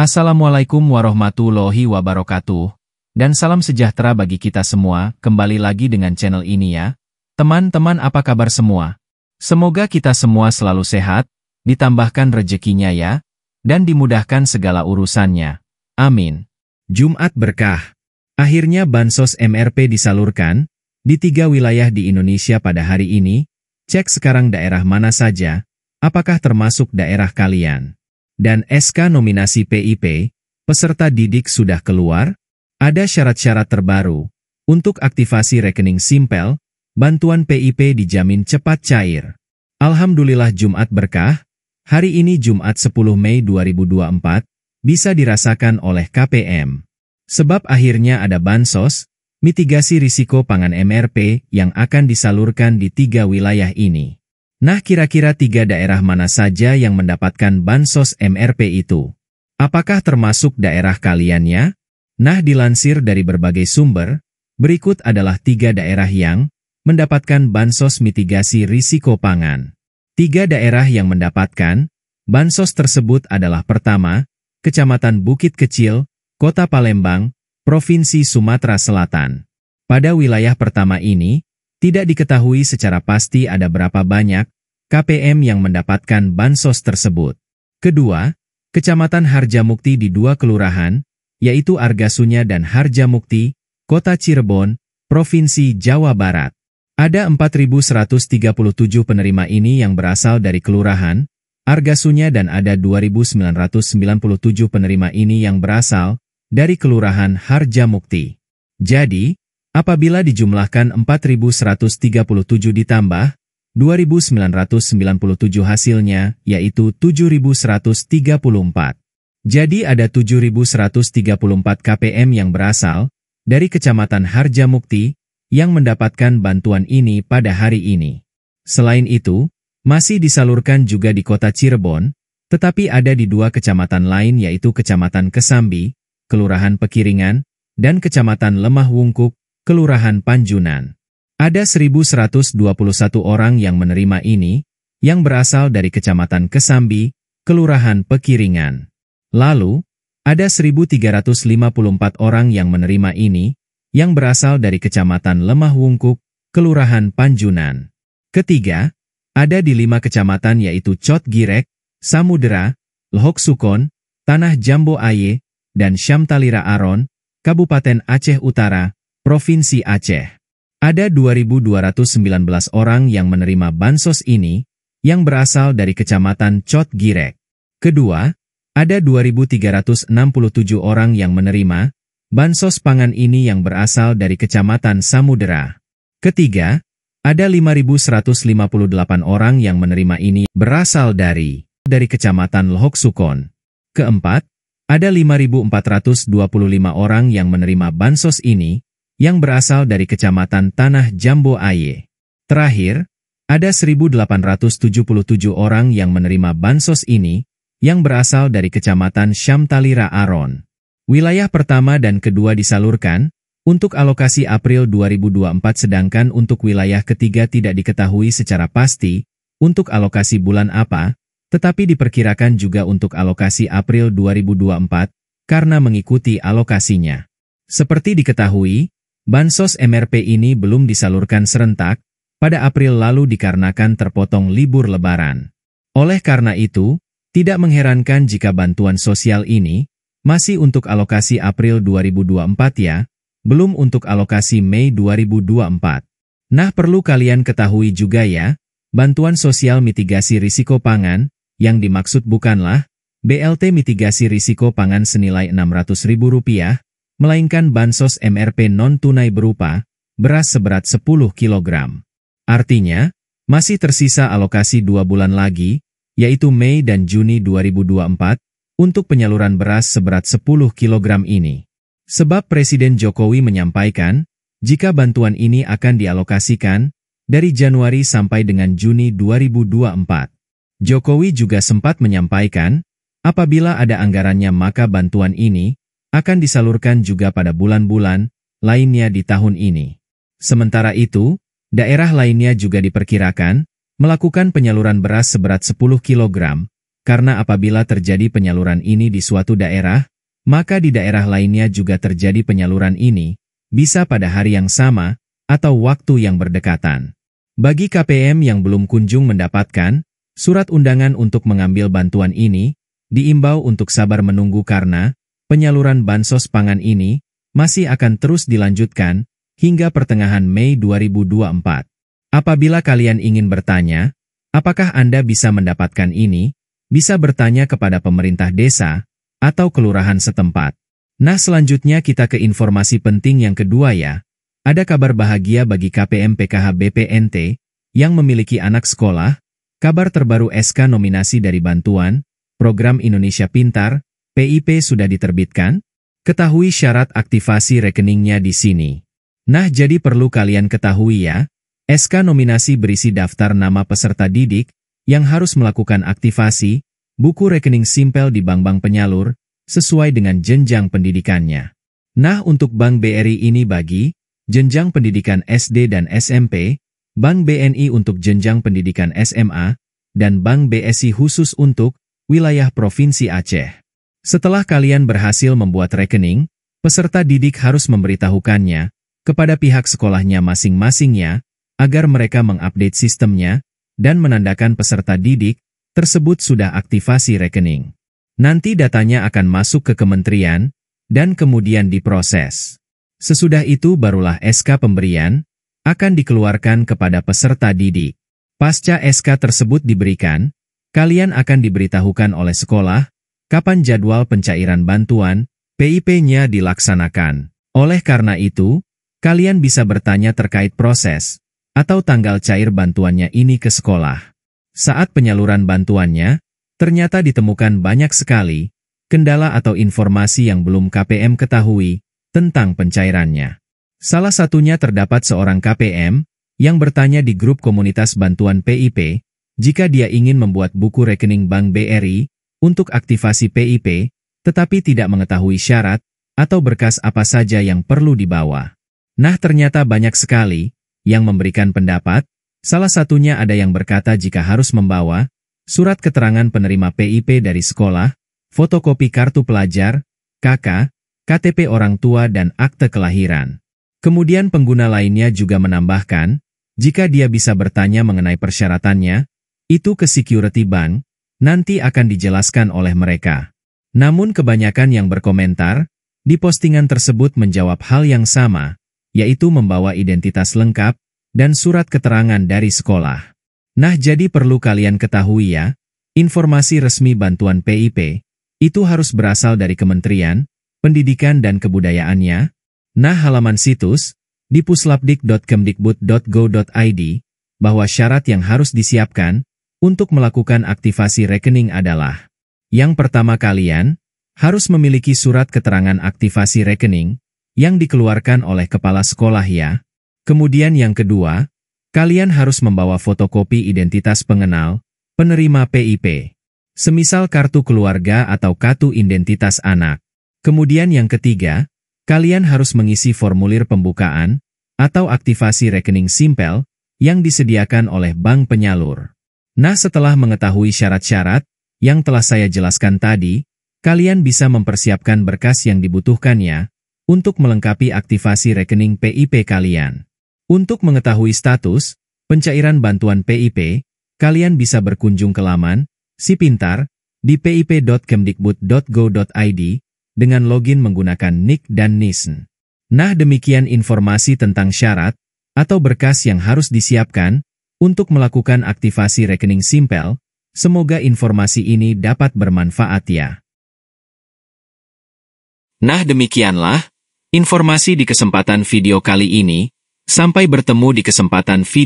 Assalamualaikum warahmatullahi wabarakatuh, dan salam sejahtera bagi kita semua, kembali lagi dengan channel ini ya. Teman-teman apa kabar semua? Semoga kita semua selalu sehat, ditambahkan rezekinya ya, dan dimudahkan segala urusannya. Amin. Jumat Berkah Akhirnya Bansos MRP disalurkan, di tiga wilayah di Indonesia pada hari ini, cek sekarang daerah mana saja, apakah termasuk daerah kalian dan SK nominasi PIP, peserta didik sudah keluar, ada syarat-syarat terbaru. Untuk aktivasi rekening Simpel, bantuan PIP dijamin cepat cair. Alhamdulillah Jumat berkah, hari ini Jumat 10 Mei 2024, bisa dirasakan oleh KPM. Sebab akhirnya ada bansos, mitigasi risiko pangan MRP yang akan disalurkan di tiga wilayah ini. Nah kira-kira tiga daerah mana saja yang mendapatkan bansos MRP itu? Apakah termasuk daerah kalian ya? Nah dilansir dari berbagai sumber, berikut adalah tiga daerah yang mendapatkan bansos mitigasi risiko pangan. Tiga daerah yang mendapatkan bansos tersebut adalah pertama, Kecamatan Bukit Kecil, Kota Palembang, Provinsi Sumatera Selatan. Pada wilayah pertama ini, tidak diketahui secara pasti ada berapa banyak KPM yang mendapatkan bansos tersebut. Kedua, Kecamatan Harjamukti di dua kelurahan, yaitu Argasunya dan Harjamukti, Kota Cirebon, Provinsi Jawa Barat. Ada 4.137 penerima ini yang berasal dari kelurahan, Argasunya dan ada 2.997 penerima ini yang berasal dari Kelurahan Harjamukti. Jadi, Apabila dijumlahkan 4.137 ditambah 2.997 hasilnya, yaitu 7.134. Jadi ada 7.134 KPM yang berasal dari Kecamatan Harjamukti yang mendapatkan bantuan ini pada hari ini. Selain itu, masih disalurkan juga di kota Cirebon, tetapi ada di dua kecamatan lain yaitu Kecamatan Kesambi, Kelurahan Pekiringan, dan Kecamatan Lemah Wungkuk, Kelurahan Panjunan. Ada 1.121 orang yang menerima ini, yang berasal dari Kecamatan Kesambi, Kelurahan Pekiringan. Lalu, ada 1.354 orang yang menerima ini, yang berasal dari Kecamatan Lemah Wungkuk, Kelurahan Panjunan. Ketiga, ada di lima kecamatan yaitu Cot Girek, Samudera, Lhok Sukon, Tanah Jambo Aye, dan Syamtalira Aron, Kabupaten Aceh Utara, Provinsi Aceh. Ada 2.219 orang yang menerima bansos ini, yang berasal dari Kecamatan Cot Girek. Kedua, ada 2.367 orang yang menerima bansos pangan ini yang berasal dari Kecamatan Samudera. Ketiga, ada 5.158 orang yang menerima ini berasal dari dari Kecamatan Lohok Sukon. Keempat, ada 5.425 orang yang menerima bansos ini, yang berasal dari Kecamatan Tanah Jambo Aye. Terakhir, ada 1.877 orang yang menerima bansos ini, yang berasal dari Kecamatan Syamtalira Aron. Wilayah pertama dan kedua disalurkan, untuk alokasi April 2024 sedangkan untuk wilayah ketiga tidak diketahui secara pasti, untuk alokasi bulan apa, tetapi diperkirakan juga untuk alokasi April 2024, karena mengikuti alokasinya. Seperti diketahui, Bansos MRP ini belum disalurkan serentak, pada April lalu dikarenakan terpotong libur lebaran. Oleh karena itu, tidak mengherankan jika bantuan sosial ini masih untuk alokasi April 2024 ya, belum untuk alokasi Mei 2024. Nah perlu kalian ketahui juga ya, bantuan sosial mitigasi risiko pangan, yang dimaksud bukanlah BLT mitigasi risiko pangan senilai Rp600.000, melainkan bansos MRP non-tunai berupa beras seberat 10 kg. Artinya, masih tersisa alokasi dua bulan lagi, yaitu Mei dan Juni 2024, untuk penyaluran beras seberat 10 kg ini. Sebab Presiden Jokowi menyampaikan, jika bantuan ini akan dialokasikan dari Januari sampai dengan Juni 2024. Jokowi juga sempat menyampaikan, apabila ada anggarannya maka bantuan ini akan disalurkan juga pada bulan-bulan lainnya di tahun ini. Sementara itu, daerah lainnya juga diperkirakan melakukan penyaluran beras seberat 10 kg, karena apabila terjadi penyaluran ini di suatu daerah, maka di daerah lainnya juga terjadi penyaluran ini, bisa pada hari yang sama, atau waktu yang berdekatan. Bagi KPM yang belum kunjung mendapatkan, surat undangan untuk mengambil bantuan ini, diimbau untuk sabar menunggu karena, penyaluran bansos pangan ini masih akan terus dilanjutkan hingga pertengahan Mei 2024. Apabila kalian ingin bertanya, apakah Anda bisa mendapatkan ini, bisa bertanya kepada pemerintah desa atau kelurahan setempat. Nah selanjutnya kita ke informasi penting yang kedua ya. Ada kabar bahagia bagi KPM PKH BPNT yang memiliki anak sekolah, kabar terbaru SK nominasi dari bantuan, program Indonesia Pintar, PIP sudah diterbitkan? Ketahui syarat aktivasi rekeningnya di sini. Nah jadi perlu kalian ketahui ya, SK nominasi berisi daftar nama peserta didik yang harus melakukan aktivasi, buku rekening simpel di bank-bank penyalur, sesuai dengan jenjang pendidikannya. Nah untuk Bank BRI ini bagi, jenjang pendidikan SD dan SMP, Bank BNI untuk jenjang pendidikan SMA, dan Bank BSI khusus untuk wilayah Provinsi Aceh. Setelah kalian berhasil membuat rekening, peserta didik harus memberitahukannya kepada pihak sekolahnya masing-masingnya agar mereka mengupdate sistemnya dan menandakan peserta didik tersebut sudah aktivasi rekening. Nanti datanya akan masuk ke kementerian dan kemudian diproses. Sesudah itu barulah SK pemberian akan dikeluarkan kepada peserta didik. Pasca SK tersebut diberikan, kalian akan diberitahukan oleh sekolah kapan jadwal pencairan bantuan PIP-nya dilaksanakan. Oleh karena itu, kalian bisa bertanya terkait proses atau tanggal cair bantuannya ini ke sekolah. Saat penyaluran bantuannya, ternyata ditemukan banyak sekali kendala atau informasi yang belum KPM ketahui tentang pencairannya. Salah satunya terdapat seorang KPM yang bertanya di grup komunitas bantuan PIP jika dia ingin membuat buku rekening Bank BRI untuk aktivasi PIP, tetapi tidak mengetahui syarat atau berkas apa saja yang perlu dibawa. Nah ternyata banyak sekali yang memberikan pendapat, salah satunya ada yang berkata jika harus membawa surat keterangan penerima PIP dari sekolah, fotokopi kartu pelajar, KK, KTP orang tua dan akte kelahiran. Kemudian pengguna lainnya juga menambahkan, jika dia bisa bertanya mengenai persyaratannya, itu ke security bank, nanti akan dijelaskan oleh mereka. Namun kebanyakan yang berkomentar, di postingan tersebut menjawab hal yang sama, yaitu membawa identitas lengkap dan surat keterangan dari sekolah. Nah jadi perlu kalian ketahui ya, informasi resmi bantuan PIP, itu harus berasal dari kementerian, pendidikan dan kebudayaannya. Nah halaman situs, di puslapdik.kemdikbud.go.id, bahwa syarat yang harus disiapkan, untuk melakukan aktivasi rekening adalah yang pertama kalian harus memiliki surat keterangan aktivasi rekening yang dikeluarkan oleh kepala sekolah ya. Kemudian yang kedua, kalian harus membawa fotokopi identitas pengenal, penerima PIP, semisal kartu keluarga atau kartu identitas anak. Kemudian yang ketiga, kalian harus mengisi formulir pembukaan atau aktivasi rekening simpel yang disediakan oleh bank penyalur. Nah setelah mengetahui syarat-syarat yang telah saya jelaskan tadi, kalian bisa mempersiapkan berkas yang dibutuhkannya untuk melengkapi aktivasi rekening PIP kalian. Untuk mengetahui status pencairan bantuan PIP, kalian bisa berkunjung ke laman Si Pintar di pip.kemdikbud.go.id dengan login menggunakan nick dan NISN. Nah demikian informasi tentang syarat atau berkas yang harus disiapkan untuk melakukan aktivasi rekening Simpel, semoga informasi ini dapat bermanfaat ya. Nah demikianlah, informasi di kesempatan video kali ini, sampai bertemu di kesempatan video.